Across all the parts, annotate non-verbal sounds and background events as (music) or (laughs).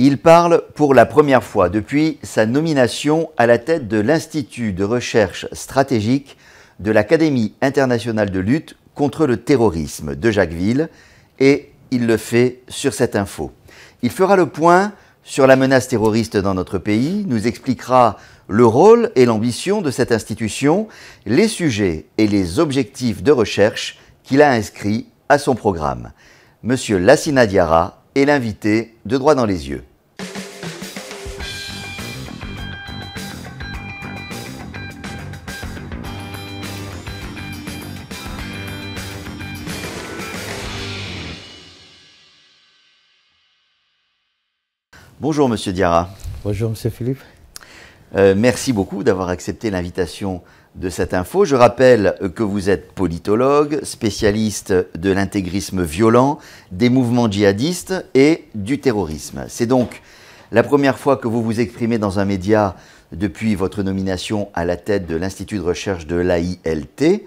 Il parle pour la première fois depuis sa nomination à la tête de l'Institut de recherche stratégique de l'Académie internationale de lutte contre le terrorisme de Jacquesville et il le fait sur cette info. Il fera le point sur la menace terroriste dans notre pays, nous expliquera le rôle et l'ambition de cette institution, les sujets et les objectifs de recherche qu'il a inscrits à son programme. Monsieur Lassina Diarra et l'invité de droit dans les yeux. Bonjour Monsieur Diarra. Bonjour Monsieur Philippe. Euh, merci beaucoup d'avoir accepté l'invitation de cette info. Je rappelle que vous êtes politologue, spécialiste de l'intégrisme violent, des mouvements djihadistes et du terrorisme. C'est donc la première fois que vous vous exprimez dans un média depuis votre nomination à la tête de l'Institut de recherche de l'AILT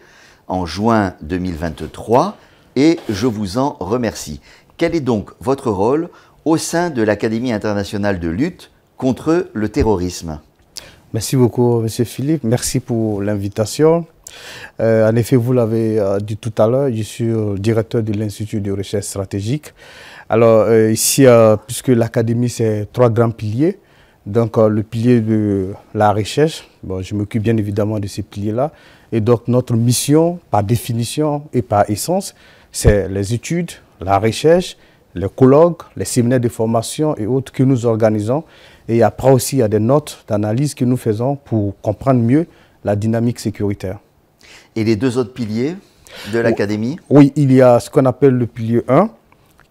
en juin 2023 et je vous en remercie. Quel est donc votre rôle au sein de l'Académie internationale de lutte contre le terrorisme Merci beaucoup, M. Philippe. Merci pour l'invitation. Euh, en effet, vous l'avez euh, dit tout à l'heure, je suis euh, directeur de l'Institut de recherche stratégique. Alors ici, puisque l'académie, c'est trois grands piliers. Donc le pilier de la recherche, je m'occupe bien évidemment de ces piliers-là. Et donc notre mission, par définition et par essence, c'est les études, la recherche, les colloques, les séminaires de formation et autres que nous organisons et après aussi, il y a des notes d'analyse que nous faisons pour comprendre mieux la dynamique sécuritaire. Et les deux autres piliers de l'académie Oui, il y a ce qu'on appelle le pilier 1,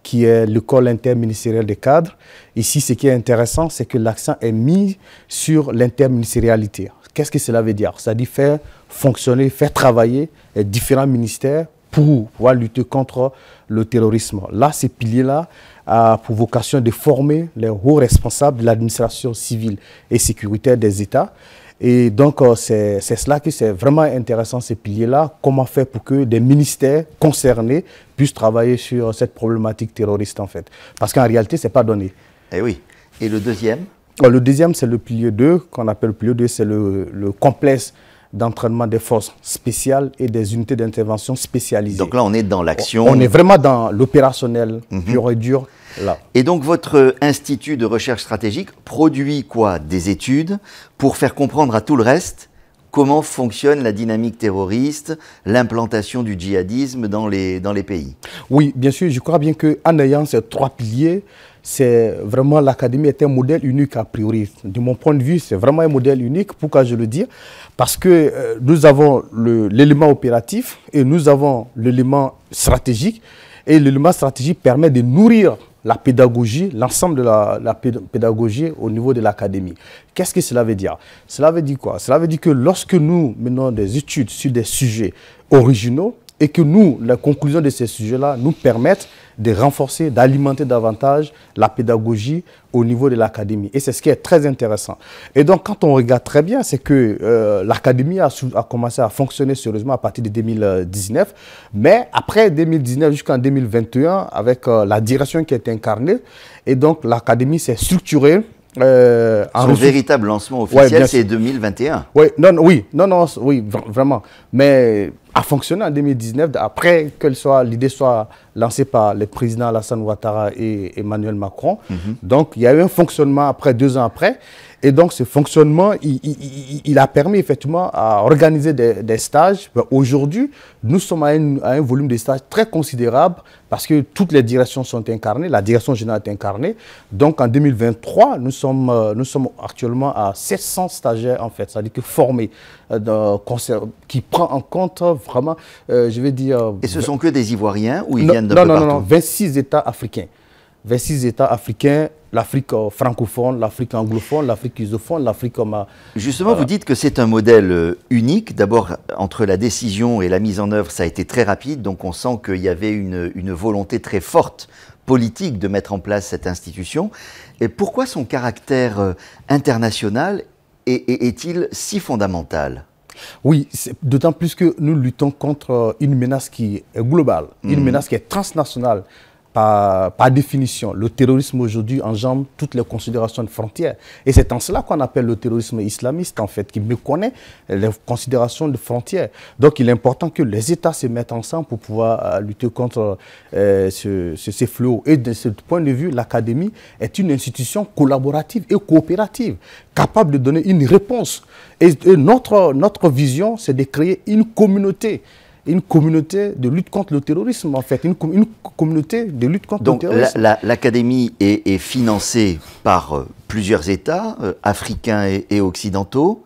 qui est le l'école interministériel des cadres. Ici, ce qui est intéressant, c'est que l'accent est mis sur l'interministérialité. Qu'est-ce que cela veut dire C'est-à-dire faire fonctionner, faire travailler différents ministères pour pouvoir lutter contre le terrorisme. Là, ces piliers-là a pour vocation de former les hauts responsables de l'administration civile et sécuritaire des États. Et donc, euh, c'est cela qui c'est vraiment intéressant, ces piliers-là. Comment faire pour que des ministères concernés puissent travailler sur cette problématique terroriste, en fait Parce qu'en réalité, ce n'est pas donné. Et eh oui. Et le deuxième euh, Le deuxième, c'est le pilier 2, qu'on appelle le pilier 2, c'est le, le complexe d'entraînement des forces spéciales et des unités d'intervention spécialisées. Donc là, on est dans l'action. On est vraiment dans l'opérationnel mhm. et dur. Et donc votre institut de recherche stratégique produit quoi Des études pour faire comprendre à tout le reste comment fonctionne la dynamique terroriste, l'implantation du djihadisme dans les, dans les pays. Oui, bien sûr, je crois bien qu'en ayant ces trois piliers, c'est vraiment l'académie est un modèle unique a priori. De mon point de vue, c'est vraiment un modèle unique. Pourquoi je le dis Parce que euh, nous avons l'élément opératif et nous avons l'élément stratégique. Et l'élément stratégique permet de nourrir la pédagogie, l'ensemble de la, la, pédagogie au niveau de l'académie. Qu'est-ce que cela veut dire Cela veut dire quoi Cela veut dire que lorsque nous menons des études sur des sujets originaux, et que nous, la conclusion de ces sujets-là nous permettent de renforcer, d'alimenter davantage la pédagogie au niveau de l'académie. Et c'est ce qui est très intéressant. Et donc, quand on regarde très bien, c'est que euh, l'académie a, a, commencé à fonctionner sérieusement à partir de 2019, mais après 2019 jusqu'en 2021, avec euh, la direction qui est incarnée, et donc l'académie s'est structurée euh, Son véritable lancement officiel, c'est 2021. Oui, non, oui, non, non, oui, vraiment. Mais a fonctionné en 2019, après que l'idée soit lancée par les présidents Alassane Ouattara et Emmanuel Macron. Mhm. Donc, il y a eu un fonctionnement après, deux ans après. Et donc, ce fonctionnement, il, a permis effectivement à organiser des, stages. Ben, aujourd'hui, nous sommes à un, volume de stages très considérable parce que toutes les directions sont incarnées, la direction générale est incarnée. Donc, en 2023, nous sommes, euh, nous sommes actuellement à 700 stagiaires, en fait, c'est-à-dire que formés. Euh, qui prend en compte euh, vraiment, euh, je vais dire... Et ce sont que des Ivoiriens ou ils viennent de non, partout Non, 26 États africains. 26 États africains, l'Afrique francophone, l'Afrique anglophone, l'Afrique isophone, l'Afrique... Justement, vous dites que c'est un modèle unique. D'abord, entre la décision et la mise en œuvre, ça a été très rapide, donc on sent qu'il y avait une, une volonté très forte politique de mettre en place cette institution. Et pourquoi son caractère international est-il si fondamental oui, d'autant plus que nous luttons contre euh, une menace qui est globale, une hmm. menace qui est transnationale, par, définition, le terrorisme aujourd'hui enjambe toutes les considérations de frontières. Et c'est en cela qu'on appelle le terrorisme islamiste, en fait, qui méconnaît les considérations de frontières. Donc il est important que les États se mettent ensemble pour pouvoir euh, lutter contre euh, ces flots. Et de ce point de vue, l'Académie est une institution collaborative et coopérative, capable de donner une réponse. Et, notre, notre vision, c'est de créer une communauté une communauté de lutte contre le terrorisme, en fait, une, communauté de lutte contre le terrorisme. Donc l'académie est, financée par euh, plusieurs États, euh, africains et, occidentaux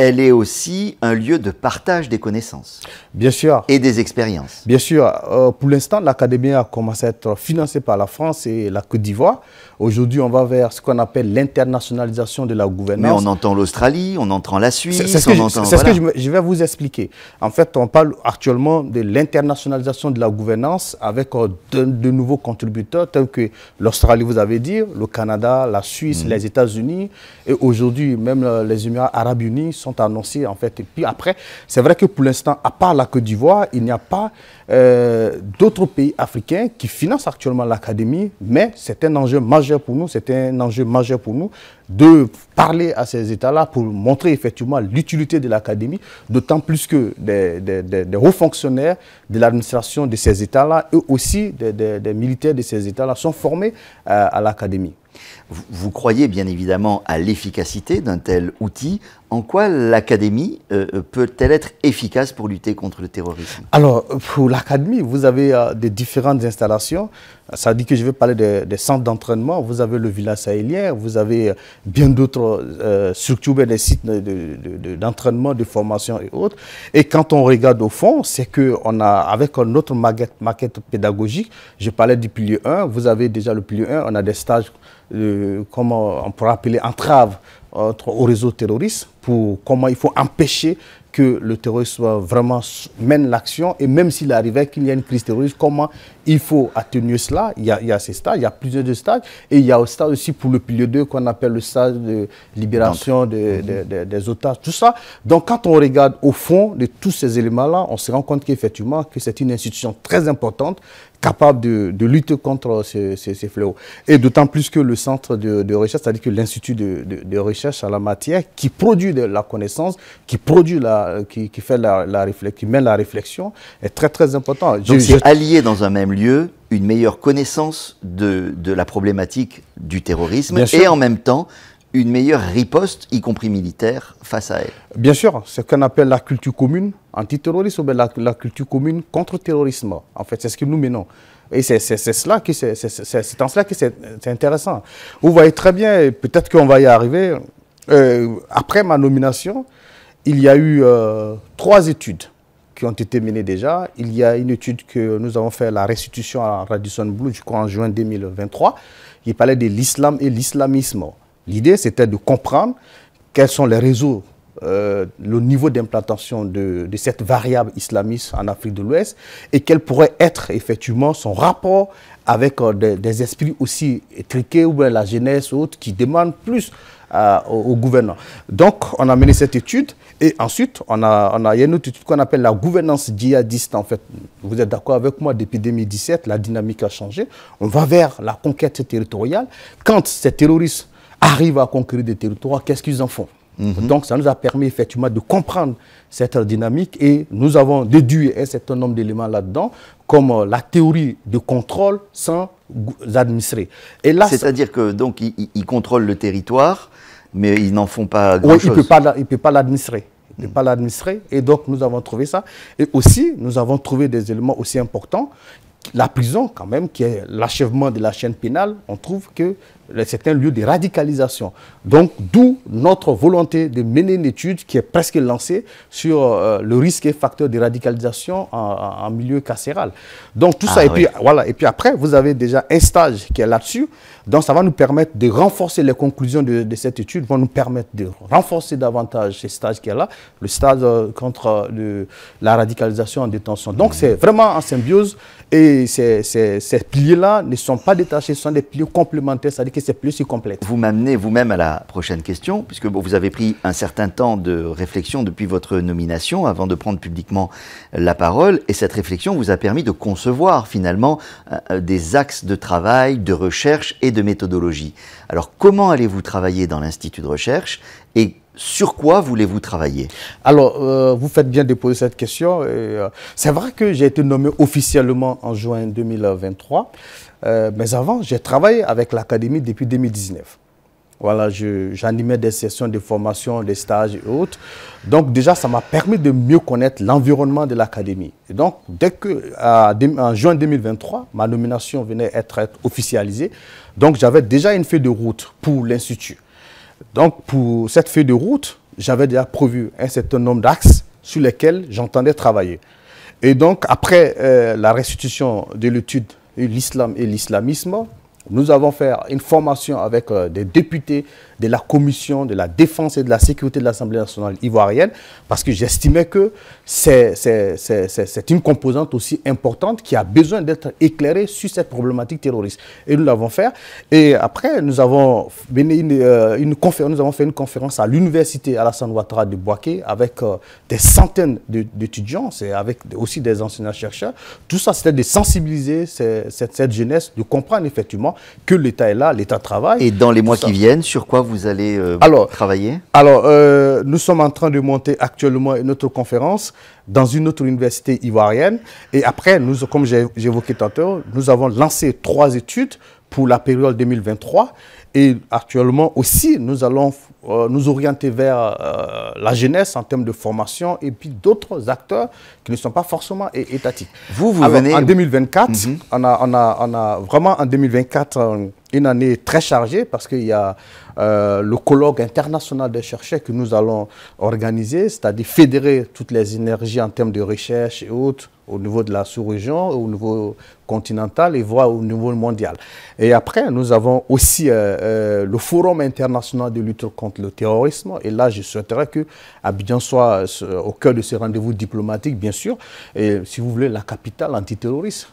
elle est aussi un lieu de partage des connaissances. Bien sûr. Et des expériences. Bien sûr. Euh, pour l'instant, l'Académie a commencé à être financée par la France et la Côte d'Ivoire. Aujourd'hui, on va vers ce qu'on appelle l'internationalisation de la gouvernance. Mais on entend l'Australie, on entend la Suisse, C'est ce que, je, entend, voilà. ce que je, vais vous expliquer. En fait, on parle actuellement de l'internationalisation de la gouvernance avec euh, de, nouveaux contributeurs tels que l'Australie, vous avez dit, le Canada, la Suisse, mhm. les États-Unis. Et aujourd'hui, même euh, les Émirats arabes unis sont annoncés, en fait. Et puis après, c'est vrai que pour l'instant, à part la Côte d'Ivoire, il n'y a pas euh, d'autres pays africains qui financent actuellement l'Académie, mais c'est un enjeu majeur pour nous, c'est un enjeu majeur pour nous de parler à ces États-là pour montrer effectivement l'utilité de l'académie, d'autant plus que des, hauts fonctionnaires de l'administration de ces États-là, eux aussi des, militaires de ces États-là, sont formés à, l'académie. vous croyez bien évidemment à l'efficacité d'un tel outil en quoi l'académie euh, euh, peut-elle être efficace pour lutter contre le terrorisme Alors, pour l'académie, vous avez euh, des différentes installations. Ça dit que je vais parler des, centres d'entraînement. Vous avez le village sahélien, vous avez bien d'autres euh, structures, des sites d'entraînement, de, formation et autres. Et quand on regarde au fond, c'est qu'on a, avec notre maquette, maquette pédagogique, je parlais du pilier 1, vous avez déjà le pilier 1, on a des stages, comment on pourrait appeler entraves au réseau terroriste pour comment il faut empêcher que le terroriste soit vraiment mène l'action et même s'il arrivait qu'il y ait une crise terroriste, comment il faut atténuer cela il y, a, ces stages, il y a plusieurs stages et il y a aussi pour le pilier 2 qu'on appelle le stage de libération mhm. des otages, tout ça. Donc quand on regarde au fond de tous ces éléments-là, on se rend compte qu'effectivement que c'est une institution très importante capable de, de, lutter contre ces, ces, fléaux. Et d'autant plus que le centre de, de recherche, c'est-à-dire que l'institut de, de, recherche à la matière, qui produit de la connaissance, qui produit la, qui, fait la, la qui la réflexion, est très très important. Donc c'est allier dans un même lieu une meilleure connaissance de, la problématique du terrorisme et en même temps une meilleure riposte, y compris militaire, face à elle. Bien sûr, c'est ce qu'on appelle la culture commune antiterrorisme, ben, la, culture commune contre terrorisme. En fait, c'est ce que nous menons. Et c'est cela qui c'est en cela que c'est intéressant. Vous voyez très bien, peut-être qu'on va y arriver. Euh, après ma nomination, il y a eu euh, trois études qui ont été menées déjà. Il y a une étude que nous avons fait, la restitution à Radisson Blue, je crois en juin 2023, qui parlait de l'islam et l'islamisme. L'idée, c'était de comprendre quels sont les réseaux euh, le niveau d'implantation de, cette variable islamiste en Afrique de l'Ouest et quel pourrait être effectivement son rapport avec euh, des, esprits aussi étriqués ou bien la jeunesse ou autre qui demandent plus euh, au gouvernement. Donc, on a mené cette étude et ensuite, on a, on il a une autre étude qu'on appelle la gouvernance djihadiste. En fait, vous êtes d'accord avec moi, depuis 2017, la dynamique a changé. On va vers la conquête territoriale. Quand ces terroristes arrivent à conquérir des territoires, qu'est-ce qu'ils en font Mhm. Donc, ça nous a permis effectivement de comprendre cette dynamique et nous avons déduit un certain nombre d'éléments là-dedans, comme euh, la théorie de contrôle sans administrer. C'est-à-dire que donc contrôlent le territoire, mais ils n'en font pas grand-chose. Oui, ils ne peut pas l'administrer pas l'administrer. Et donc, nous avons trouvé ça. Et aussi, nous avons trouvé des éléments aussi importants la prison, quand même, qui est l'achèvement de la chaîne pénale, on trouve que c'est un lieu de radicalisation. Donc, d'où notre volonté de mener une étude qui est presque lancée sur euh, le risque et facteur de radicalisation en, milieu carcéral. Donc, tout ça, ah et, puis, voilà, et puis après, vous avez déjà un stage qui est là-dessus. Donc, ça va nous permettre de renforcer les conclusions de, cette étude, vont nous permettre de renforcer davantage ce stage qui est là, le stage euh, contre euh, la radicalisation en détention. Donc, mmh. c'est vraiment en symbiose et ces, ces, piliers-là ne sont pas détachés, ce sont des piliers complémentaires, c'est-à-dire que c'est plus si complètes. Vous m'amenez vous-même à la prochaine question, puisque vous avez pris un certain temps de réflexion depuis votre nomination, avant de prendre publiquement la parole, et cette réflexion vous a permis de concevoir finalement euh, euh, des axes de travail, de recherche et de méthodologie. Alors comment allez-vous travailler dans l'Institut de recherche et sur quoi voulez-vous travailler Alors, euh, vous faites bien de poser cette question. Euh, c'est vrai que j'ai été nommé officiellement en juin 2023, euh, mais avant, j'ai travaillé avec l'Académie depuis 2019. Voilà, j'animais des sessions de formation, des stages et autres. Donc déjà, ça m'a permis de mieux connaître l'environnement de l'académie. Et donc, dès que, en juin 2023, ma nomination venait être officialisée, donc j'avais déjà une feuille de route pour l'Institut. Donc, pour cette feuille de route, j'avais déjà prévu un certain nombre d'axes sur lesquels j'entendais travailler. Et donc, après euh, la restitution de l'étude de l'islam et l'islamisme, nous avons fait une formation avec euh, des députés de la commission de la défense et de la sécurité de l'Assemblée nationale ivoirienne, parce que j'estimais que c'est une composante aussi importante qui a besoin d'être éclairée sur cette problématique terroriste. Et nous l'avons fait. Et après, nous avons, une, euh, une conférence, nous avons fait une conférence à l'université Alassane Ouattara de Boaké avec euh, des centaines d'étudiants, c'est avec aussi des enseignants chercheurs. Tout ça, c'était de sensibiliser cette, jeunesse, de comprendre effectivement que l'État est là, l'État travaille. Et dans les mois qui viennent, sur quoi vous vous allez euh, alors, travailler Alors, euh, nous sommes en train de monter actuellement une autre conférence dans une autre université ivoirienne. Et après, nous, comme j'évoquais tantôt, nous avons lancé trois études pour la période 2023. Et actuellement aussi, nous allons euh, nous orienter vers la jeunesse en termes de formation et puis d'autres acteurs qui ne sont pas forcément étatiques. Vous, vous venez... En 2024, mhm. on, a, on, a, vraiment en 2024 une année très chargée parce qu'il y a euh, le colloque international des chercheurs que nous allons organiser, c'est-à-dire fédérer toutes les énergies en termes de recherche et autres au niveau de la sous-région, au niveau continental et voire au niveau mondial. Et après, nous avons aussi euh, euh, le Forum international de lutte contre le terrorisme. Et là, je souhaiterais que Abidjan soit euh, au cœur de ce rendez-vous diplomatique, bien sûr. Et si vous voulez, la capitale antiterroriste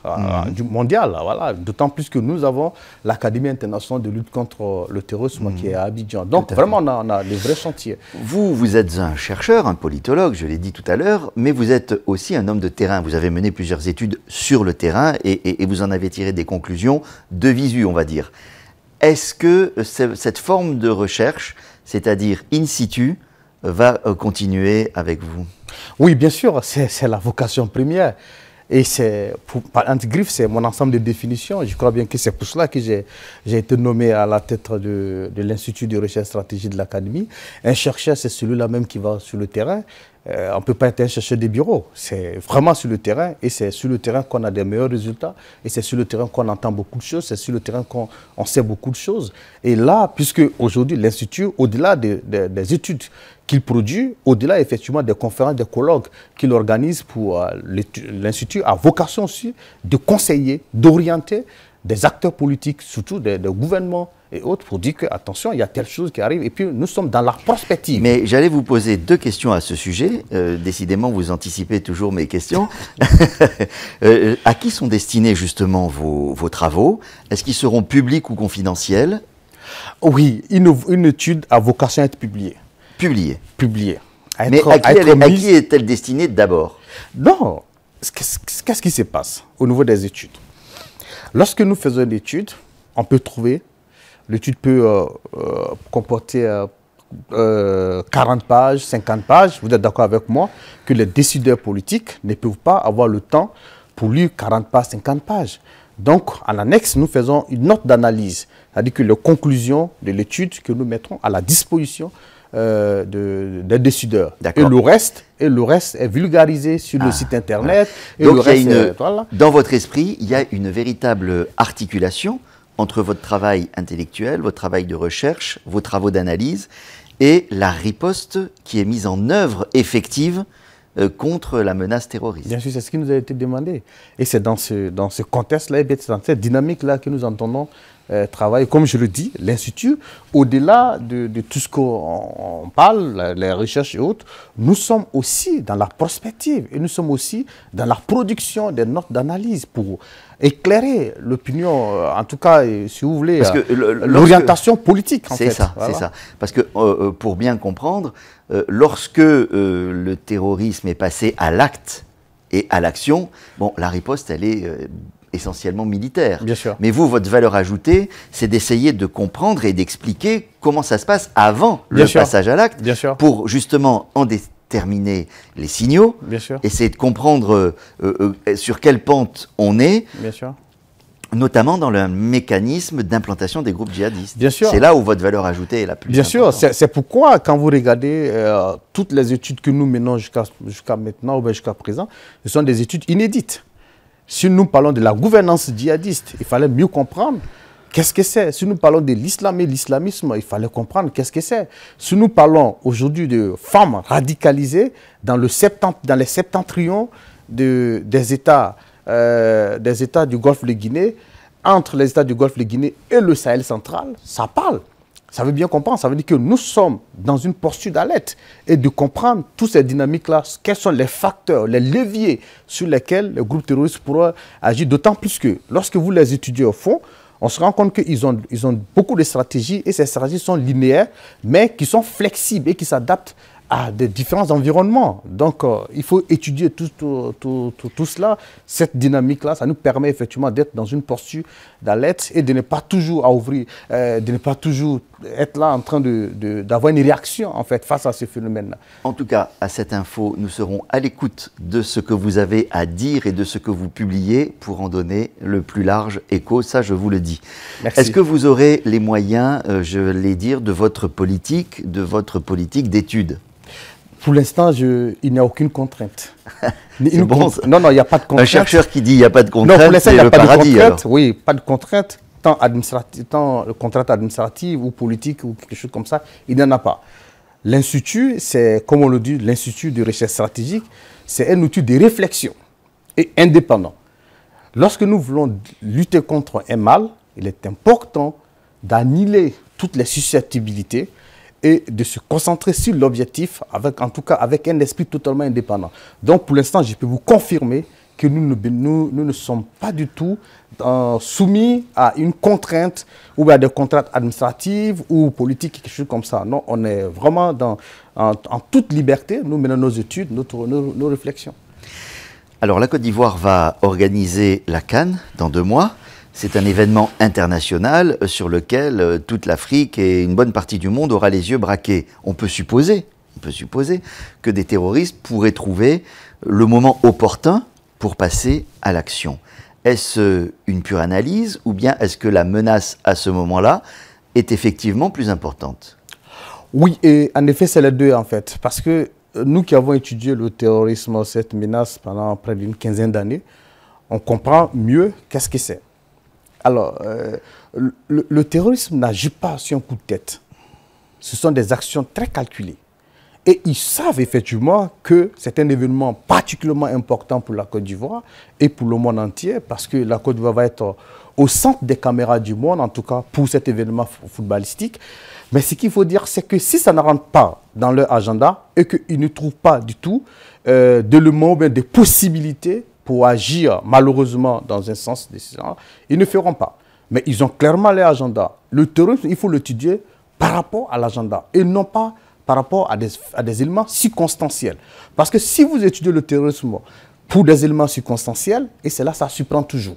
du Voilà. D'autant plus que nous avons l'Académie internationale de lutte contre le terrorisme qui est à Abidjan. Mmh. Donc, vraiment, on a, les vrais chantiers. Vous, vous êtes un chercheur, un politologue, je l'ai dit tout à l'heure, mais vous êtes aussi un homme de terrain. Vous avez avez mené plusieurs études sur le terrain et, et vous en avez tiré des conclusions de visu, on va dire. Est-ce que euh, cette forme de recherche, c'est-à-dire in situ, va euh, continuer avec vous Oui, bien sûr, c'est la vocation première. Et c'est, par griffe c'est mon ensemble de définitions. Je crois bien que c'est pour cela que j'ai, été nommé à la tête de, l'Institut de recherche stratégique de l'Académie. Un chercheur, c'est celui-là même qui va sur le terrain. Euh, on ne peut pas être un chercheur des bureaux. C'est vraiment sur le terrain et c'est sur le terrain qu'on a des meilleurs résultats et c'est sur le terrain qu'on entend beaucoup de choses, c'est sur le terrain qu'on on sait beaucoup de choses. Et là, puisque aujourd'hui l'Institut, au-delà des études qu'il produit, au-delà effectivement des conférences, des colloques qu'il organise pour euh, l'Institut, a vocation aussi de conseiller, d'orienter des acteurs politiques, surtout des, gouvernements et autres, pour dire que, attention, il y a telle chose qui arrive. Et puis, nous sommes dans la prospective. Mais j'allais vous poser deux questions à ce sujet. Euh, décidément, vous anticipez toujours mes questions. (laughs) Euh, à qui sont destinés justement vos, travaux Est-ce qu'ils seront publics ou confidentiels Oui, une, une étude a vocation à être publiée. Publiée. Publiée. Mais à, qui est-elle destinée d'abord Non. Qu'est-ce qui se passe au niveau des études Lorsque nous faisons une étude, on peut trouver, l'étude peut euh, euh, comporter 40 euh, pages, 50 pages, vous êtes d'accord avec moi, que les décideurs politiques ne peuvent pas avoir le temps pour lire 40 pages, 50 pages. Donc, en annexe, nous faisons une note d'analyse, c'est-à-dire que les conclusions de l'étude que nous mettrons à la disposition d'un euh, de, Et le reste, et le reste est vulgarisé sur le ah, site internet. Donc dans votre esprit, il y a une véritable articulation entre votre travail intellectuel, votre travail de recherche, vos travaux d'analyse et la riposte qui est mise en œuvre effective euh, contre la menace terroriste. Bien sûr, c'est ce qui nous a été demandé. Et c'est dans ce, dans ce contexte-là, et eh dans cette dynamique-là que nous entendons euh, comme je le dis, l'Institut, au-delà de, tout ce qu'on parle, les recherches et autres, nous sommes aussi dans la prospective et nous sommes aussi dans la production des notes d'analyse pour éclairer l'opinion, euh, en tout cas, si vous voulez, euh, l'orientation politique. C'est ça, c'est ça. Parce que pour bien comprendre, lorsque le terrorisme est passé à l'acte, et à l'action, bon, la riposte, elle est essentiellement militaire. Bien sûr. Mais vous, votre valeur ajoutée, c'est d'essayer de comprendre et d'expliquer comment ça se passe avant le passage à l'acte, pour justement en déterminer les signaux, Bien essayer de comprendre euh, euh, euh, sur quelle pente on est. notamment dans le mécanisme d'implantation des groupes djihadistes. Bien sûr. C'est là où votre valeur ajoutée est la plus Bien sûr, c'est pourquoi quand vous regardez toutes les études que nous menons jusqu'à maintenant ou jusqu'à présent, ce sont des études inédites. Si nous parlons de la gouvernance djihadiste, il fallait mieux comprendre qu'est-ce que c'est. Si nous parlons de l'islam et l'islamisme, il fallait comprendre qu'est-ce que c'est. Si nous parlons aujourd'hui de femmes radicalisées dans, le dans les septentrions des, États, euh, des États du Golfe de Guinée, entre les États du Golfe de Guinée et le Sahel central, ça parle ça veut bien comprendre. Ça veut dire que nous sommes dans une posture d'alerte et de comprendre toutes ces dynamiques-là, quels sont les facteurs, les leviers sur lesquels le groupe terroriste pourra agir. D'autant plus que lorsque vous les étudiez au fond, on se rend compte qu'ils ont, ils ont beaucoup de stratégies et ces stratégies sont linéaires, mais qui sont flexibles et qui s'adaptent à des différents environnements. Donc, euh, il faut étudier tout, tout cela, cette dynamique-là. Ça nous permet effectivement d'être dans une posture et de ne pas toujours ouvrir, euh, de ne pas toujours être là en train d'avoir de, une réaction en fait face à ce phénomène-là. En tout cas, à cette info, nous serons à l'écoute de ce que vous avez à dire et de ce que vous publiez pour en donner le plus large écho, ça je vous le dis. Est-ce que vous aurez les moyens, euh, je l'ai dire, de votre politique, de votre politique d'études pour l'instant, il n'y a aucune contrainte. (laughs) Non, non, il n'y a pas de contrainte. Un chercheur qui dit il n'y a pas de contrainte, non, il n'y a paradis, Oui, pas de contrainte, tant, administrative, tant contrainte administrative ou politique ou quelque chose comme ça, il n'y en a pas. L'Institut, c'est, comme on le dit, l'Institut de recherche stratégique, c'est un outil de réflexion et indépendant. Lorsque nous voulons lutter contre un mal, il est important d'annuler toutes les susceptibilités et de se concentrer sur l'objectif, avec, en tout cas avec un esprit totalement indépendant. Donc pour l'instant, je peux vous confirmer que nous ne, sommes pas du tout euh, soumis à une contrainte ou à des contraintes administratives ou politiques, quelque chose comme ça. Non, on est vraiment en, toute liberté, nous menons nos études, nos, nos réflexions. Alors la Côte d'Ivoire va organiser la Cannes dans deux mois. C'est un événement international euh, sur lequel euh, toute l'Afrique et une bonne partie du monde aura les yeux braqués. On peut supposer, on peut supposer que des terroristes pourraient trouver le moment opportun pour passer à l'action. Est-ce euh, une pure analyse ou bien est-ce que la menace à ce moment-là est effectivement plus importante Oui, et en effet, c'est les deux en fait. Parce que nous qui avons étudié le terrorisme, cette menace pendant près d'une quinzaine d'années, on comprend mieux qu'est-ce que c'est. Alors, euh, le, terrorisme n'agit pas sur un coup de tête. Ce sont des actions très calculées. Et ils savent effectivement que c'est un événement particulièrement important pour la Côte d'Ivoire et pour le monde entier, parce que la Côte d'Ivoire va être au centre des caméras du monde, en tout cas pour cet événement footballistique. Mais ce qu'il faut dire, c'est que si ça ne rentre pas dans leur agenda et qu'ils ne trouvent pas du tout euh, de le des possibilités pour agir malheureusement dans un sens décisif, ils ne feront pas. Mais ils ont clairement les agendas. Le terrorisme, il faut l'étudier par rapport à l'agenda et non pas par rapport à des, éléments circonstanciels. Parce que si vous étudiez le terrorisme pour des éléments circonstanciels, et c'est là, ça surprend toujours.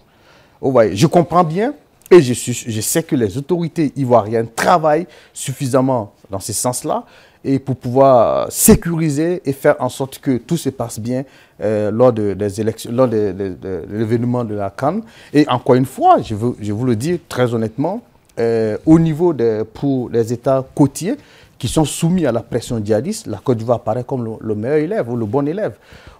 Vous voyez, je comprends bien et je, je sais que les autorités ivoiriennes travaillent suffisamment dans ce sens-là, et pour pouvoir sécuriser et faire en sorte que tout se passe bien euh, lors de, des élections, lors l'événement de la Cannes. Et encore une fois, je, vous le dis très honnêtement, euh, au niveau des pour les États côtiers, qui sont soumis à la pression djihadiste, la Côte d'Ivoire apparaît comme le, meilleur élève ou le bon élève.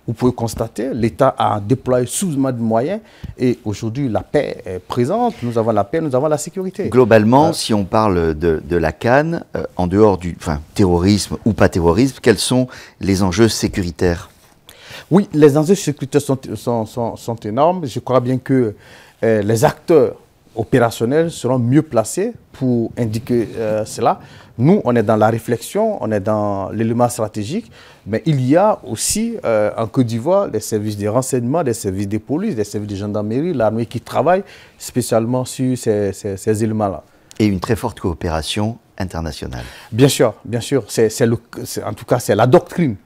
Vous pouvez constater, l'État a déployé sous de moyens et aujourd'hui la paix est présente, nous avons la paix, nous avons la sécurité. Globalement, euh, si on parle de, la Cannes, euh, en dehors du terrorisme ou pas terrorisme, quels sont les enjeux sécuritaires Oui, les enjeux sécuritaires sont, énormes. Je crois bien que euh, les acteurs opérationnels seront mieux placés pour indiquer cela. Nous, on est dans la réflexion, on est dans l'élément stratégique, mais il y a aussi euh, en Côte d'Ivoire les services de renseignement, les services de police, les services de gendarmerie, l'armée qui travaille spécialement sur ces, éléments-là. Et une très forte coopération internationale. Bien sûr, bien sûr. en tout cas, c'est la doctrine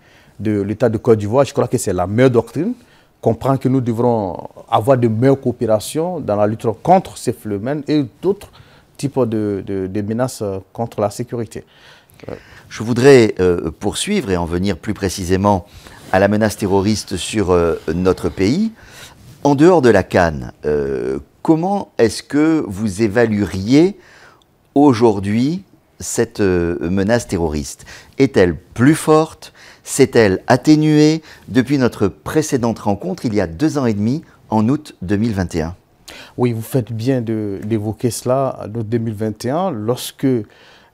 de l'État de Côte d'Ivoire. Je crois que c'est la meilleure doctrine comprend que nous devrons avoir de meilleures coopérations dans la lutte contre ces phénomènes et d'autres type de, menaces euh, contre la sécurité. Je voudrais euh, poursuivre et en venir plus précisément à la menace terroriste sur euh, notre pays. En dehors de la Cannes, comment est-ce que vous évalueriez aujourd'hui cette menace terroriste Est-elle plus forte S'est-elle atténuée depuis notre précédente rencontre il y a deux ans et demi en août 2021 oui, vous faites bien d'évoquer cela. En 2021, lorsque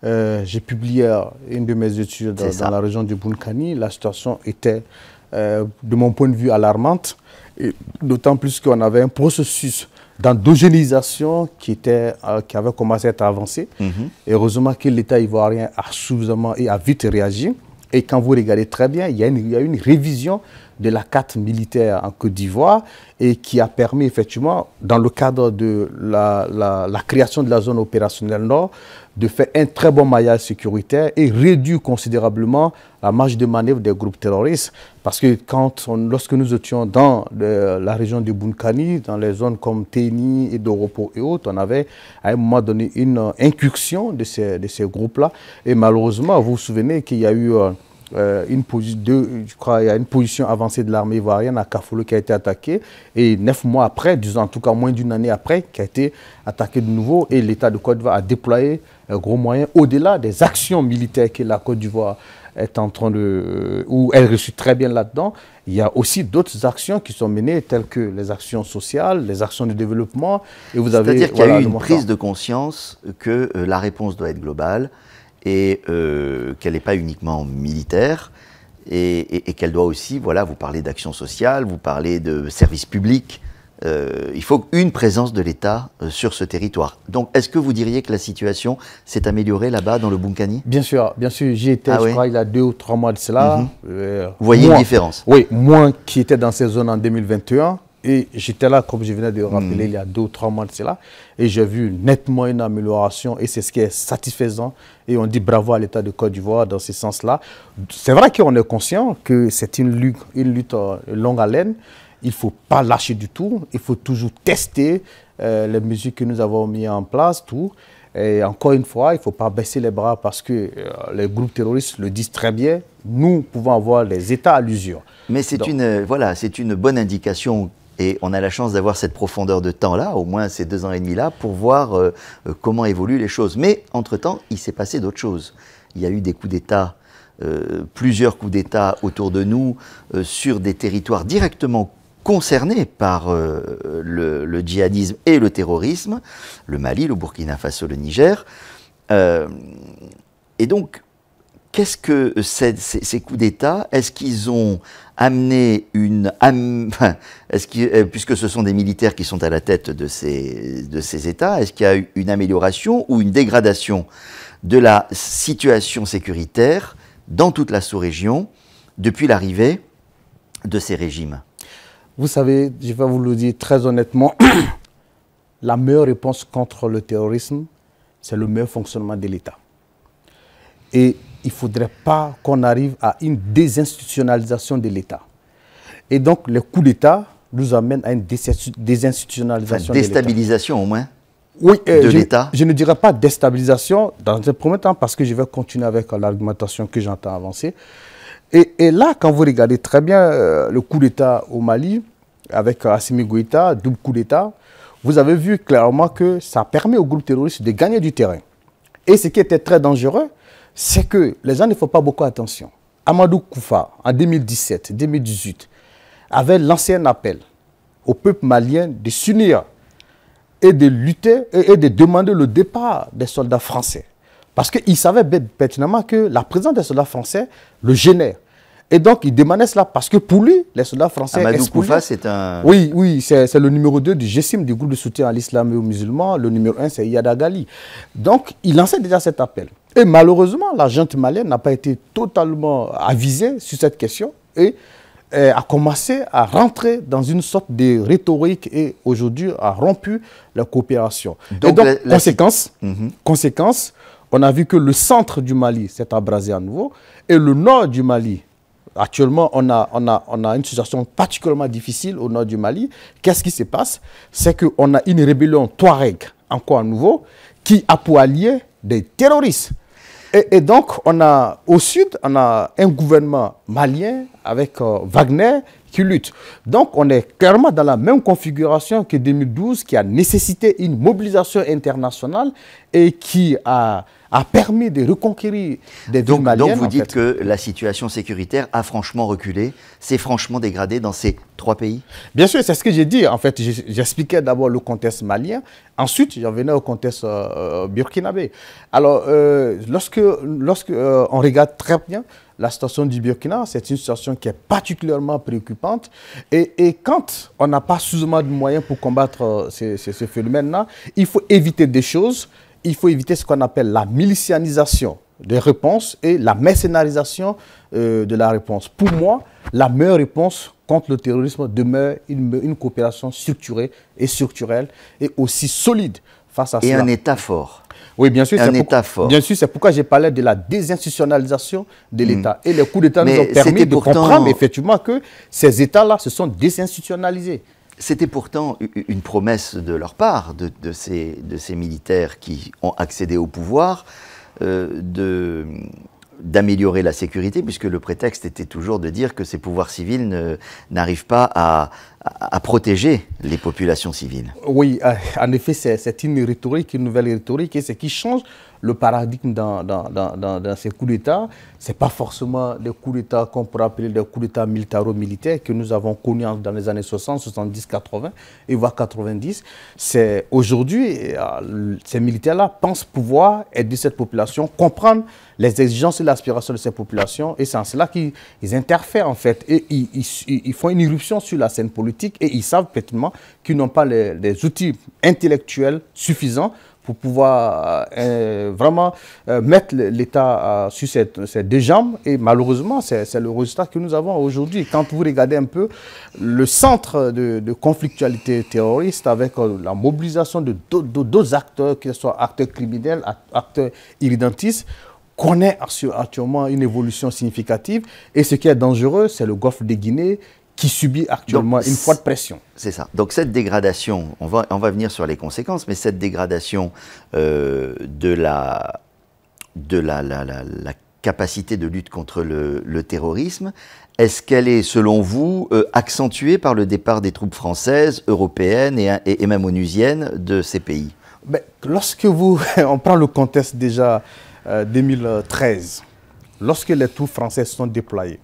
euh, j'ai publié une de mes études dans, la région du Bunkani, la situation était, euh, de mon point de vue, alarmante. D'autant plus qu'on avait un processus d'endogénisation qui, euh, qui avait commencé à être avancé. Mhm. heureusement que l'État ivoirien a suffisamment et a vite réagi. Et quand vous regardez très bien, il y a, une, il y a une révision de la carte militaire en Côte d'Ivoire et qui a permis effectivement, dans le cadre de la, la, création de la zone opérationnelle Nord, de faire un très bon maillage sécuritaire et réduire considérablement la marge de manœuvre des groupes terroristes. Parce que quand lorsque nous étions dans la région de Bounkani, dans les zones comme Teni et Doropo et autres, on avait à un moment donné une euh, incursion de ces, de ces groupes-là. Et malheureusement, vous vous souvenez qu'il y a eu... Euh, euh, une il y a une position avancée de l'armée ivoirienne à Kafolo qui a été attaquée. Et neuf mois après, disons en tout cas moins d'une année après, qui a été attaquée de nouveau. Et l'État de Côte d'Ivoire a déployé un gros moyen au-delà des actions militaires que la Côte d'Ivoire est en train de... Euh, ou elle réussit très bien là-dedans. Il y a aussi d'autres actions qui sont menées, telles que les actions sociales, les actions de développement. Et vous avez... C'est-à-dire qu'il y a eu une prise de conscience que euh, la réponse doit être globale et euh, qu'elle n'est pas uniquement militaire et, qu'elle doit aussi, voilà, vous parlez d'action sociale, vous parlez de services publics. Euh, il faut une présence de l'État euh, sur ce territoire. Donc, est-ce que vous diriez que la situation s'est améliorée là-bas, dans le Bunkani Bien sûr, bien sûr. J'y étais, ah je il y a deux ou trois mois de cela. Mhm. vous voyez une différence Oui, moi qui étais dans ces zones en 2021, et j'étais là, comme je venais de rappeler, hmm. il y a deux ou trois mois de cela. Et j'ai vu nettement une amélioration. Et c'est ce qui est satisfaisant. Et on dit bravo à l'État de Côte d'Ivoire dans ce sens-là. C'est vrai qu'on est conscient que c'est une lutte, une lutte euh, longue haleine. Il ne faut pas lâcher du tout. Il faut toujours tester euh, les mesures que nous avons mises en place, tout. Et encore une fois, il ne faut pas baisser les bras parce que euh, les groupes terroristes le disent très bien. Nous pouvons avoir les États à l'usure. Mais c'est une, une bonne indication et on a la chance d'avoir cette profondeur de temps-là, au moins ces deux ans et demi-là, pour voir euh, euh, comment évoluent les choses. Mais entre-temps, il s'est passé d'autres choses. Il y a eu des coups d'État. Euh, plusieurs coups d'État autour de nous sur des territoires directement concernés par le, le, djihadisme et le terrorisme, le Mali, le Burkina Faso, le Niger. et donc, qu'est-ce que euh, ces, coups d'État Est-ce qu'ils ont amené une... (laughs) Euh, puisque ce sont des militaires qui sont à la tête de ces, de ces États, est-ce qu'il y a eu une amélioration ou une dégradation de la situation sécuritaire dans toute la sous-région depuis l'arrivée de ces régimes Vous savez, je vais vous le dire très honnêtement, (coughs) la meilleure réponse contre le terrorisme, c'est le meilleur fonctionnement de l'État. Et il ne faudrait pas qu'on arrive à une désinstitutionnalisation de l'État. Et donc, le coup d'État nous amène à une désinstitutionnalisation. Enfin, déstabilisation, au moins oui, euh, de l'État je, ne dirais pas déstabilisation dans un premier temps, parce que je vais continuer avec l'argumentation que j'entends avancer. Et, là, quand vous regardez très bien euh, le coup d'État au Mali, avec euh, Assimi Goïta, double coup d'État, vous avez vu clairement que ça permet au groupe terroriste de gagner du terrain. Et ce qui était très dangereux, c'est que les gens ne font pas beaucoup attention. Amadou Koufa, en 2017-2018, avait lancé un appel au peuple malien de s'unir et de lutter et, de demander le départ des soldats français. Parce qu'il savait pertinemment que la présence des soldats français le gênait. Et donc, il demandait cela parce que pour lui, les soldats français... Amadou Koufa, c'est un... Oui, oui, c'est le numéro 2 du GSIM, du groupe de soutien à l'islam et aux musulmans. Le numéro 1, c'est Yadagali. Donc, il lançait déjà cet appel. Et malheureusement, la gente malienne n'a pas été totalement avisée sur cette question et eh, a commencé à rentrer dans une sorte de rhétorique et aujourd'hui a rompu la coopération. Donc, et donc, mhm. Conséquence, on a vu que le centre du Mali s'est abrasé à nouveau et le nord du Mali, actuellement, on a, a, on a une situation particulièrement difficile au nord du Mali. Qu'est-ce qui se passe C'est qu'on a une rébellion Touareg, encore à nouveau, qui a pour allié des terroristes. Et, donc, on a, au sud, on a un gouvernement malien avec euh, Wagner qui lutte. Donc, on est clairement dans la même configuration que 2012, qui a nécessité une mobilisation internationale et qui a a permis de reconquérir des villes donc, Donc vous dites que la situation sécuritaire a franchement reculé, s'est franchement dégradée dans ces trois pays Bien sûr, c'est ce que j'ai dit. En fait, j'expliquais d'abord le contexte malien, ensuite j'en venais au contexte euh, euh, burkinabé. Alors, euh, lorsque, lorsque euh, on regarde très bien, la situation du Burkina, c'est une situation qui est particulièrement préoccupante. Et, et quand on n'a pas suffisamment de moyens pour combattre ces ce, ce phénomène-là, il faut éviter des choses il faut éviter ce qu'on appelle la milicianisation des réponses et la mercenarisation euh, de la réponse. Pour moi, la meilleure réponse contre le terrorisme demeure une, coopération structurée et structurelle et aussi solide face à cela. Et un État fort. Oui, bien sûr. Un État fort. Bien sûr, c'est pourquoi j'ai parlé de la désinstitutionnalisation de mm. l'État. Et les coups d'État nous ont permis de comprendre effectivement que ces États-là se sont désinstitutionnalisés. C'était pourtant une promesse de leur part, de, ces, militaires qui ont accédé au pouvoir, euh, d'améliorer la sécurité, puisque le prétexte était toujours de dire que ces pouvoirs civils n'arrivent pas à protéger les populations civiles. Oui, euh, en effet, c'est une rhétorique, une nouvelle rhétorique, et ce qui change le paradigme dans, ces coups d'État, ce n'est pas forcément des coups d'État qu'on pourrait appeler des coups d'État militaro-militaires que nous avons connus dans les années 60, 70, 80 et voire 90. C'est aujourd'hui, euh, ces militaires-là pensent pouvoir aider cette population, comprendre les exigences et l'aspiration de cette populations. et c'est en cela qu'ils interfèrent en fait, et ils, font une irruption sur la scène politique, et ils savent peut-être qui n'ont pas les, outils intellectuels suffisants pour pouvoir euh, euh, vraiment euh, mettre l'État sur ses, deux jambes. Et malheureusement, c'est le résultat que nous avons aujourd'hui. Quand vous regardez un peu le centre de, conflictualité terroriste avec la mobilisation de d'autres acteurs, qu'ils soient acteurs criminels, acteurs irridentistes, connaît actuellement une évolution significative. Et ce qui est dangereux, c'est le golfe de Guinée qui subit actuellement une forte pression. C'est ça. Donc cette dégradation, on va, on va venir sur les conséquences, mais cette dégradation euh, de, la, de la, capacité de lutte contre le, terrorisme, est-ce qu'elle est, selon vous, euh, accentuée par le départ des troupes françaises, européennes et, et, même onusiennes de ces pays ben, Lorsque vous, (laughs) on prend le contexte déjà 2013, euh, lorsque les troupes françaises sont déployées,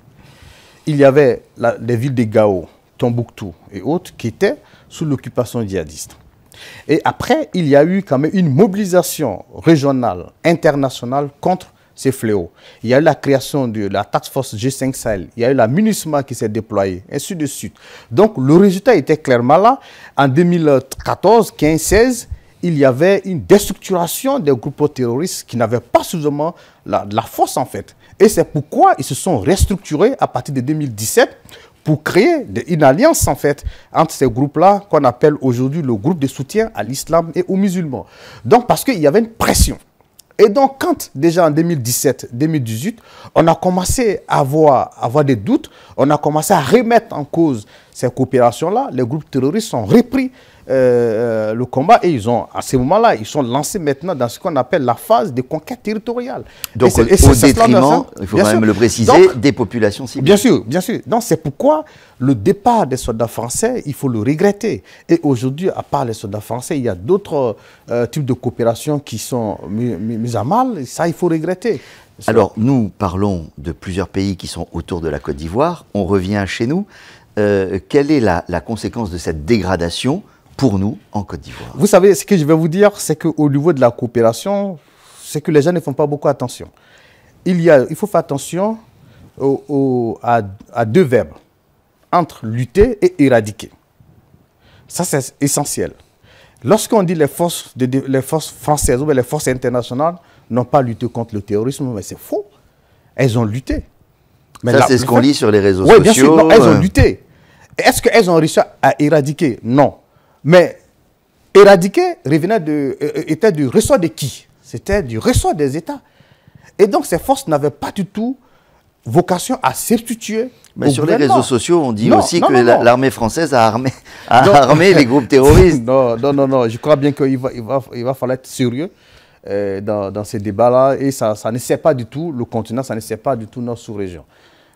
il y avait les villes de Gao, Tombouctou et autres qui étaient sous l'occupation djihadiste. Et après, il y a eu quand même une mobilisation régionale, internationale contre ces fléaux. Il y a eu la création de la Task Force G5 Sahel, il y a eu la MINUSMA qui s'est déployée, ainsi de suite. Donc le résultat était clairement là. En 2014, 15, 16, il y avait une déstructuration des groupes terroristes qui n'avaient pas suffisamment la, la force en fait. Et c'est pourquoi ils se sont restructurés à partir de 2017 pour créer une alliance en fait entre ces groupes-là qu'on appelle aujourd'hui le groupe de soutien à l'islam et aux musulmans. Donc parce qu'il y avait une pression. Et donc quand déjà en 2017-2018, on a commencé à avoir, à avoir des doutes, on a commencé à remettre en cause ces coopérations-là, les groupes terroristes ont repris euh, euh, le combat et ils ont, à ce moment-là, ils sont lancés maintenant dans ce qu'on appelle la phase de conquête territoriale. Donc, au détriment, il faut quand même le préciser, des populations civiles. Bien sûr, bien sûr. Donc, c'est pourquoi le départ des soldats français, il faut le regretter. Et aujourd'hui, à part les soldats français, il y a d'autres euh, types de coopérations qui sont mises à mal. ça, il faut regretter. Alors, nous parlons de plusieurs pays qui sont autour de la Côte d'Ivoire. On revient chez nous. Euh, quelle est la, conséquence de cette dégradation pour nous en Côte d'Ivoire Vous savez, ce que je vais vous dire, c'est qu'au niveau de la coopération, c'est que les gens ne font pas beaucoup attention. Il, y a, il faut faire attention à, deux verbes, entre lutter et éradiquer. Ça, c'est essentiel. Lorsqu'on dit les forces, les forces françaises ou les forces internationales n'ont pas lutté contre le terrorisme, mais c'est faux. Elles ont lutté. Mais ça, c'est ce qu'on lit sur les réseaux sociaux. Oui, bien sûr. elles ont euh. lutté. Est-ce qu'elles ont réussi à éradiquer Non. Mais éradiquer revenait de, euh, était du ressort de qui C'était du ressort des États. Et donc ces forces n'avaient pas du tout vocation à substituer. Mais sur les réseaux sociaux, on dit aussi que l'armée française a armé, (laughs) ah. a armé les groupes terroristes. (laughs) non, non, non, non, je crois bien qu'il va, il va, il va falloir être sérieux euh, dans, dans, ces débats-là. Et ça, ça ne sert pas du tout le continent, ça ne sert pas du tout notre sous-région.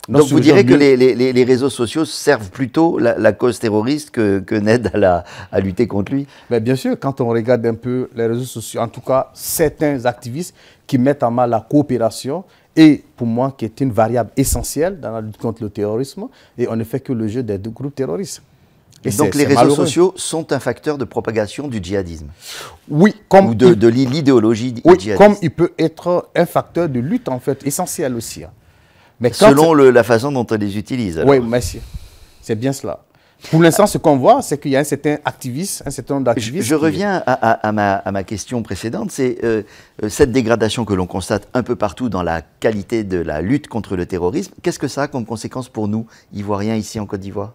Donc vous direz que les, réseaux sociaux servent plutôt la, cause terroriste que, que n'aident à, à lutter contre lui Bien sûr, quand on regarde un peu les réseaux sociaux, en tout cas certains activistes qui mettent en mal la coopération et pour moi qui est une variable essentielle dans la lutte contre le terrorisme et on ne fait que le jeu des deux groupes terroristes. Et Donc les réseaux sociaux sont un facteur de propagation du djihadisme. Oui, comme de, l'idéologie Comme il peut être un facteur de lutte en fait essentiel aussi. Hein. Selon la façon dont on les utilise. Oui, merci. C'est bien cela. Pour l'instant, ce qu'on voit, c'est qu'il y a un certain activiste, un certain nombre d'activistes. Je, reviens à, ma, question précédente, c'est euh, euh, cette dégradation que l'on constate un peu partout dans la qualité de la lutte contre le terrorisme. Qu'est-ce que ça a comme conséquence pour nous, Ivoiriens, ici en Côte d'Ivoire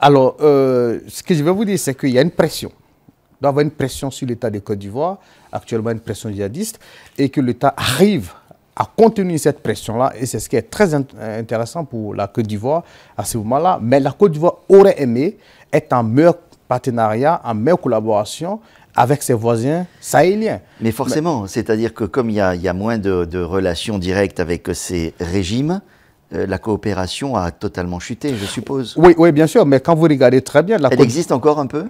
Alors, euh, ce que je veux vous dire, c'est qu'il y a une pression. Il doit y avoir une pression sur l'État de Côte d'Ivoire, actuellement une pression djihadiste, et que l'État arrive à contenu cette pression-là et c'est ce qui est très euh, intéressant pour la Côte d'Ivoire à ce moment-là. Mais la Côte d'Ivoire aurait aimé être en meilleur partenariat, en meilleure collaboration avec ses voisins sahéliens. Mais forcément, c'est-à-dire que comme il y, a, moins de, relations directes avec euh, ces régimes, euh, la coopération a totalement chuté, je suppose. Oui, oui, bien sûr. Mais quand vous regardez très bien, la elle existe encore un peu.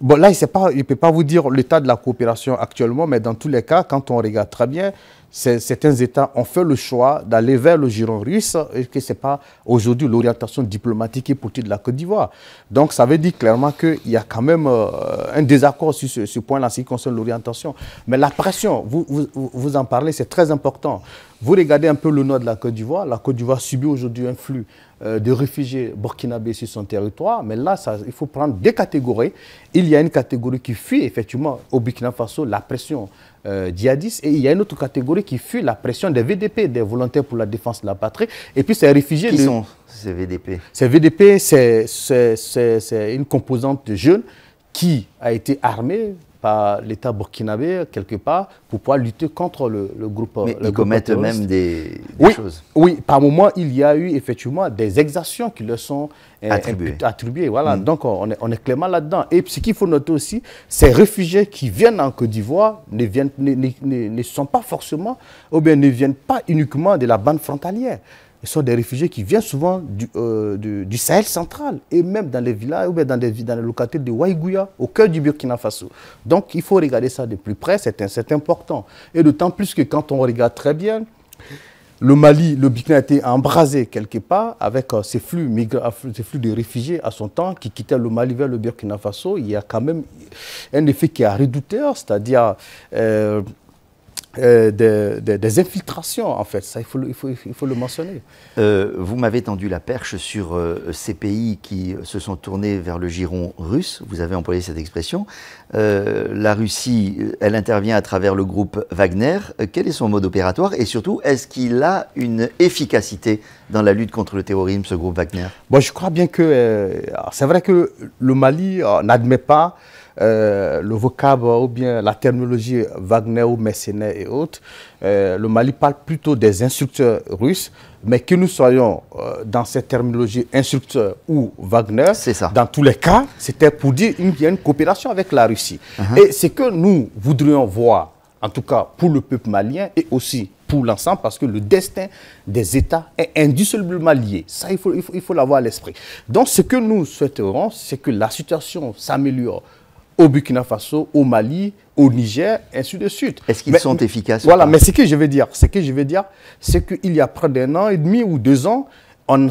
Bon, là, il ne peut pas vous dire l'état de la coopération actuellement, mais dans tous les cas, quand on regarde très bien, certains États ont fait le choix d'aller vers le giron russe et que ce n'est pas aujourd'hui l'orientation diplomatique et politique de la Côte d'Ivoire. Donc ça veut dire clairement qu'il y a quand même euh, un désaccord sur ce, point-là, ce qui concerne l'orientation. Mais la pression, vous, vous, en parlez, c'est très important. Vous regardez un peu le nord de la Côte d'Ivoire. La Côte d'Ivoire subit aujourd'hui un flux euh, de réfugiés burkinabés sur son territoire. Mais là, ça, il faut prendre des catégories. Il y a une catégorie qui fuit effectivement au Burkina Faso la pression euh, d'IADIS. Et il y a une autre catégorie qui fut la pression des VDP, des volontaires pour la défense de la patrie. Et puis ces réfugiés... Qui sont ces VDP Ces VDP, c'est une composante de jeunes qui a été armée par l'État burkinabé, quelque part, pour pouvoir lutter contre le, le groupe. Mais le ils groupe commettent même des, des oui, choses. Oui, par moment, il y a eu effectivement des exactions qui leur sont euh, attribuées. voilà. Mm. Donc, on est, on là-dedans. Et ce qu'il faut noter aussi, ces réfugiés qui viennent en Côte d'Ivoire ne, viennent, ne sont pas forcément, ou bien ne viennent pas uniquement de la bande frontalière. Ce sont des réfugiés qui viennent souvent euh, du, Sahel central et même dans les villages ou bien dans, des, dans les localités de Waïgouya, au cœur du Burkina Faso. Donc il faut regarder ça de plus près, c'est important. Et d'autant plus que quand on regarde très bien, le Mali, le Burkina a été embrasé quelque part avec euh, ces, flux ces flux de réfugiés à son temps qui quittaient le Mali vers le Burkina Faso. Il y a quand même un effet qui est à c'est-à-dire... Euh, euh, des infiltrations, en fait. Ça, il faut, il faut, il faut le mentionner. Euh, vous m'avez tendu la perche sur euh, ces pays qui se sont tournés vers le giron russe. Vous avez employé cette expression. la Russie, elle intervient à travers le groupe Wagner. quel est son mode opératoire Et surtout, est-ce qu'il a une efficacité dans la lutte contre le terrorisme, ce groupe Wagner bon, Je crois bien que... c'est vrai que le Mali n'admet pas euh, le vocable ou bien la terminologie Wagner ou Mercenaires et autres, euh, le Mali parle plutôt des instructeurs russes, mais que nous soyons euh, dans cette terminologie instructeur ou Wagner, dans tous les cas, c'était pour dire qu'il y a une coopération avec la Russie. Uh-huh. Et ce que nous voudrions voir, en tout cas pour le peuple malien et aussi pour l'ensemble, parce que le destin des États est indissolublement lié. Ça, il faut l'avoir il faut, à l'esprit. Donc, ce que nous souhaiterons, c'est que la situation s'améliore au Burkina Faso, au Mali, au Niger, ainsi de suite. Est-ce qu'ils sont efficaces Voilà, mais ce que je veux dire, que je dire, c'est qu'il y a près d'un an et demi ou deux ans, on,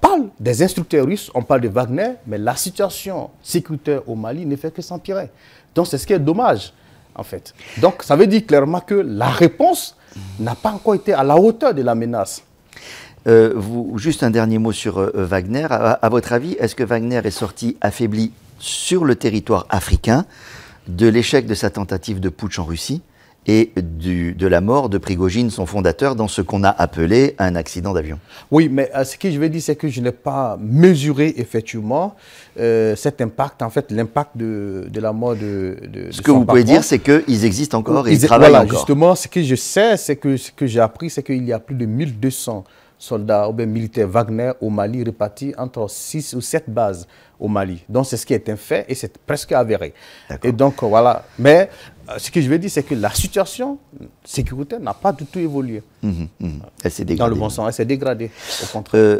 parle des instructeurs russes, on parle de Wagner, mais la situation sécuritaire au Mali ne fait que s'empirer. Donc c'est ce qui est dommage, en fait. Donc ça veut dire clairement que la réponse n'a pas encore été à la hauteur de la menace. Euh, vous, juste un dernier mot sur euh, Wagner. à, votre avis, est-ce que Wagner est sorti affaibli sur le territoire africain de l'échec de sa tentative de putsch en Russie et de la mort de Prigogine, son fondateur, dans ce qu'on a appelé un accident d'avion. Oui, mais euh, ce que je veux dire, c'est que je n'ai pas mesuré effectivement euh, cet impact, en fait, l'impact de, la mort de. de ce que vous pouvez dire, c'est qu'ils existent encore et ils, travaillent Justement, ce que je sais, c'est que ce que j'ai appris, c'est qu'il y a plus de 1200 soldats ou bien militaires Wagner au Mali répartis entre 6 ou 7 bases au Mali. Donc c'est ce qui est un fait et c'est presque avéré. Et donc voilà. Mais euh, ce que je veux dire, c'est que la situation sécuritaire n'a pas du tout évolué. Mhm, mhm. Elle s'est dégradée. Dans le bon sens, elle s'est dégradée,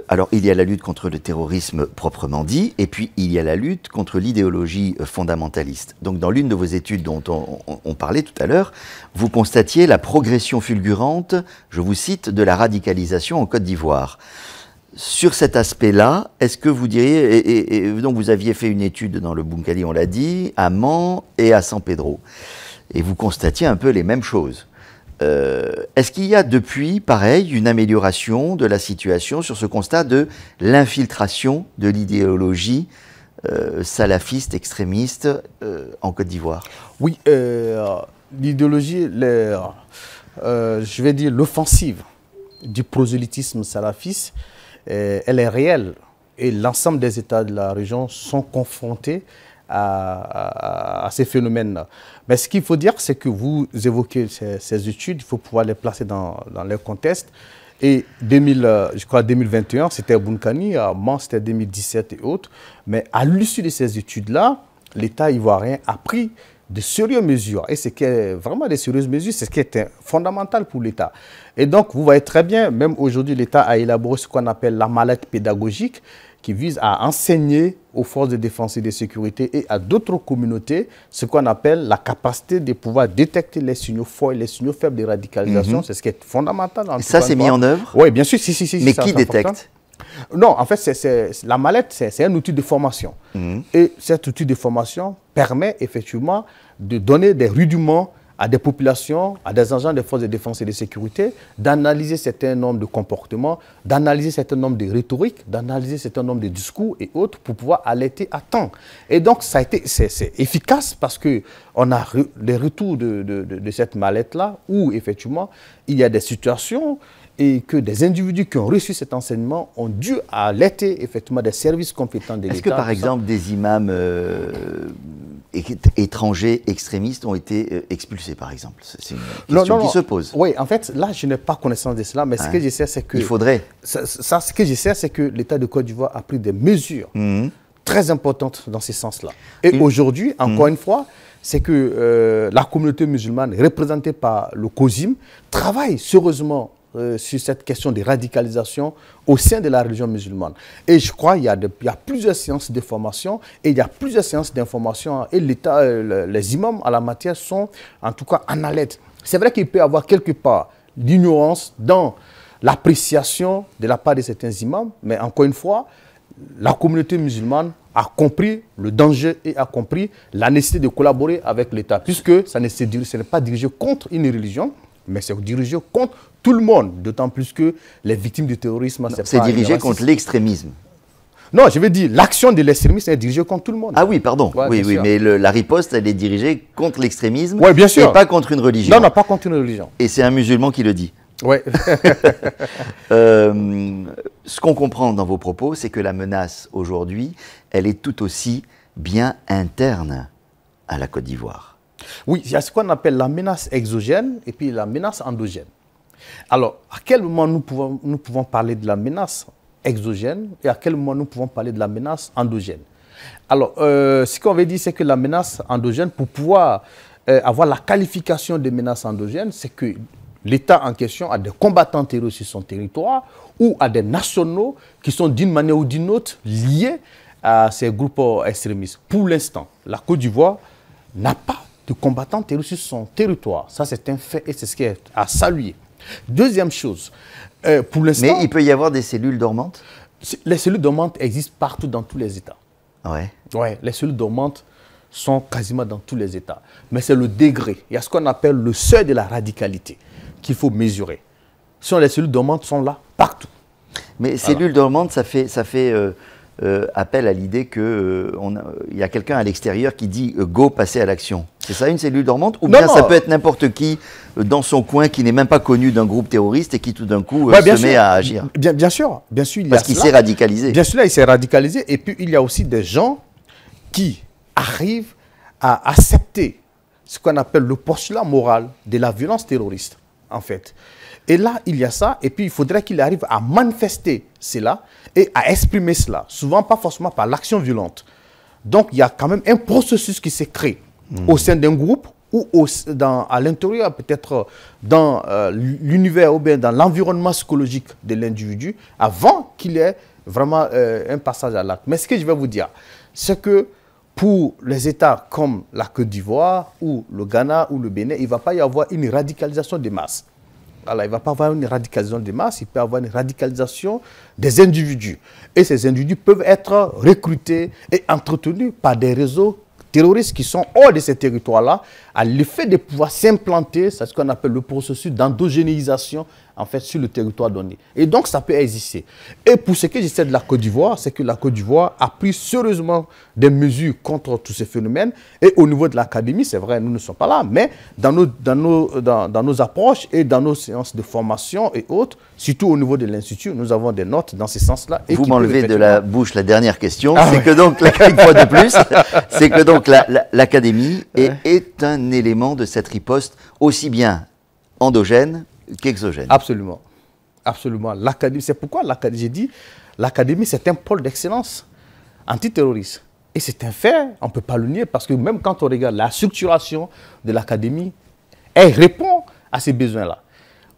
alors, il y a la lutte contre le terrorisme proprement dit, et puis il y a la lutte contre l'idéologie fondamentaliste. Donc, dans l'une de vos études dont on, parlait tout à l'heure, vous constatiez la progression fulgurante, je vous cite, de la radicalisation en Côte d'Ivoire sur cet aspect-là, est-ce que vous diriez, et, donc vous aviez fait une étude dans le Bunkali, on l'a dit, à Mans et à San Pedro et vous constatiez un peu les mêmes choses. Euh, est-ce qu'il y a depuis, pareil, une amélioration de la situation sur ce constat de l'infiltration de l'idéologie euh, salafiste, extrémiste euh, en Côte d'Ivoire Oui, l'idéologie, je vais dire l'offensive du prosélytisme salafiste, elle est réelle. Et l'ensemble des États de la région sont confrontés à, ces phénomènes-là. Mais ce qu'il faut dire, c'est que vous évoquez ces, études, il faut pouvoir les placer dans, leur contexte. Et 2000, euh, je crois 2021, c'était Bunkani, à Mans, c'était 2017 et autres. Mais à l'issue de ces études-là, l'État ivoirien a pris de sérieuses mesures. Et ce qui est vraiment des sérieuses mesures, c'est ce qui est fondamental pour l'État. Et donc, vous voyez très bien, même aujourd'hui, l'État a élaboré ce qu'on appelle la mallette pédagogique qui vise à enseigner aux forces de défense et de sécurité et à d'autres communautés ce qu'on appelle la capacité de pouvoir détecter les signaux forts et les signaux faibles de radicalisation. Mhm. C'est ce qui est fondamental. et ça, c'est mis en œuvre Oui, bien sûr. Si, si, si, Mais qui détecte Non, en fait, la mallette, c'est un outil de formation. Mhm. Et cet outil de formation permet effectivement de donner des rudiments à des populations, à des agents des forces de défense et de sécurité, d'analyser certains nombres de comportements, d'analyser certains nombres de rhétoriques, d'analyser certains nombres de discours et autres pour pouvoir alerter à temps. Et donc, ça a été, c'est efficace parce que on a les retours de, de, de, de cette mallette-là où, effectivement, il y a des situations et que des individus qui ont reçu cet enseignement ont dû alerter effectivement des services compétents de l'État. Est-ce que par exemple des imams euh, étrangers extrémistes ont été euh, expulsés par exemple C'est une question qui se pose. Oui, en fait, là je n'ai pas connaissance de cela, mais ce que je sais c'est que... Il faudrait. Ça, ce que j'essaie c'est que l'État de Côte d'Ivoire a pris des mesures mmh. très importantes dans ce sens-là. Et aujourd'hui, mmh. encore une fois, c'est que euh, la communauté musulmane représentée par le COSIM travaille sérieusement euh, sur cette question de radicalisation au sein de la religion musulmane. Et je crois qu'il y, a y a plusieurs séances de formation et il y a plusieurs séances d'information. Et l'État, euh, les imams à la matière sont en tout cas en alerte. C'est vrai qu'il peut y avoir quelque part l'ignorance dans l'appréciation de la part de certains imams, mais encore une fois, la communauté musulmane a compris le danger et a compris la nécessité de collaborer avec l'État, puisque ça ne, ce n'est pas dirigé contre une religion, mais c'est dirigé contre tout le monde, d'autant plus que les victimes du terrorisme... C'est dirigé contre l'extrémisme. Non, je veux dire, l'action de l'extrémisme est dirigée contre tout le monde. Ah oui, pardon. oui, oui, mais la riposte, elle est dirigée contre l'extrémisme. bien sûr. Et pas contre une religion. Non, non, pas contre une religion. Et c'est un musulman qui le dit. Oui. (laughs) Euh, ce qu'on comprend dans vos propos, c'est que la menace aujourd'hui, elle est tout aussi bien interne à la Côte d'Ivoire. Oui, il y a ce qu'on appelle la menace exogène et puis la menace endogène. Alors, à quel moment nous pouvons, parler de la menace exogène et à quel moment nous pouvons parler de la menace endogène Alors, euh, ce qu'on veut dire, c'est que la menace endogène, pour pouvoir euh, avoir la qualification de menace endogène, c'est que l'État en question a des combattants terroristes sur son territoire ou a des nationaux qui sont d'une manière ou d'une autre liés à ces groupes extrémistes. Pour l'instant, la Côte d'Ivoire n'a pas de combattants terroristes sur son territoire. Ça, c'est un fait et c'est ce qui est à saluer. Deuxième chose, euh, pour l'instant... Mais il peut y avoir des cellules dormantes Les cellules dormantes existent partout dans tous les États. Oui. les cellules dormantes sont quasiment dans tous les États. Mais c'est le degré. Il y a ce qu'on appelle le seuil de la radicalité qu'il faut mesurer. Sinon, les cellules dormantes sont là, partout. Mais cellules dormantes, ça fait, ça fait euh, euh, appelle à l'idée qu'il euh, y a quelqu'un à l'extérieur qui dit euh, go, passer à l'action. C'est ça une cellule dormante Ou bien ça peut être n'importe qui dans son coin qui n'est même pas connu d'un groupe terroriste et qui tout d'un coup se met à agir Bien, sûr, bien sûr. Il Parce qu'il s'est radicalisé. Bien sûr, là, il s'est radicalisé. Et puis, il y a aussi des gens qui arrivent à accepter ce qu'on appelle le postulat moral de la violence terroriste, en fait. Et là, il y a ça, et puis il faudrait qu'il arrive à manifester cela et à exprimer cela, souvent pas forcément par l'action violente. Donc il y a quand même un processus qui s'est créé hmm. au sein d'un groupe ou à l'intérieur, peut-être euh, dans euh, l'univers ou bien dans l'environnement psychologique de l'individu, avant qu'il ait vraiment euh, un passage à l'acte. Mais ce que je vais vous dire, c'est que pour les États comme la Côte d'Ivoire ou le Ghana ou le Bénin, il ne va pas y avoir une radicalisation des masses il ne va pas avoir une radicalisation des masses, il peut avoir une radicalisation des individus. Et ces individus peuvent être recrutés et entretenus par des réseaux terroristes qui sont hors de ces territoires-là, à l'effet de pouvoir s'implanter, c'est ce qu'on appelle le processus d'endogénéisation en fait, sur le territoire donné. Et donc, ça peut exister. Et pour ce qui est de la Côte d'Ivoire, c'est que la Côte d'Ivoire a pris sérieusement des mesures contre tous ces phénomènes. Et au niveau de l'académie, c'est vrai, nous ne sommes pas là, mais dans nos, dans, nos, dans, nos approches et dans nos séances de formation et autres, surtout au niveau de l'Institut, nous avons des notes dans ces sens-là. Vous m'enlevez de la bouche la dernière question. Ah c'est que donc, une fois de plus, (laughs) c'est que donc l'académie est un élément de cette riposte aussi bien endogène qu'exogène. Absolument. Absolument. L'académie, c'est pourquoi j'ai dit, l'académie, c'est un pôle d'excellence antiterroriste. Et c'est un fait, on ne peut pas le nier, parce que même quand on regarde la structuration de l'académie, elle répond à ces besoins-là.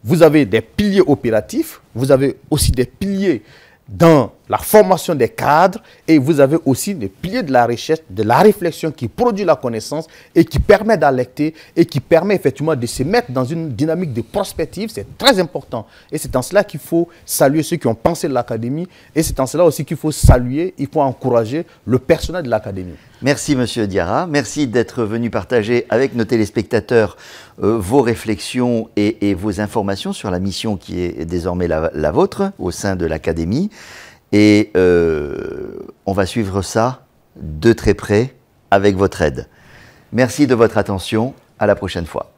Vous avez des piliers opératifs, vous avez aussi des piliers dans la formation des cadres et vous avez aussi les piliers de la recherche, de la réflexion qui produit la connaissance et qui permet d'alerter et qui permet effectivement de se mettre dans une dynamique de prospective. C'est très important. Et c'est en cela qu'il faut saluer ceux qui ont pensé l'académie et c'est en cela aussi qu'il faut saluer, il faut encourager le personnel de l'académie. Merci Monsieur Diarra, merci d'être venu partager avec nos téléspectateurs euh, vos réflexions et, vos informations sur la mission qui est désormais la, la vôtre au sein de l'Académie. Et euh, on va suivre ça de très près avec votre aide. Merci de votre attention. À la prochaine fois.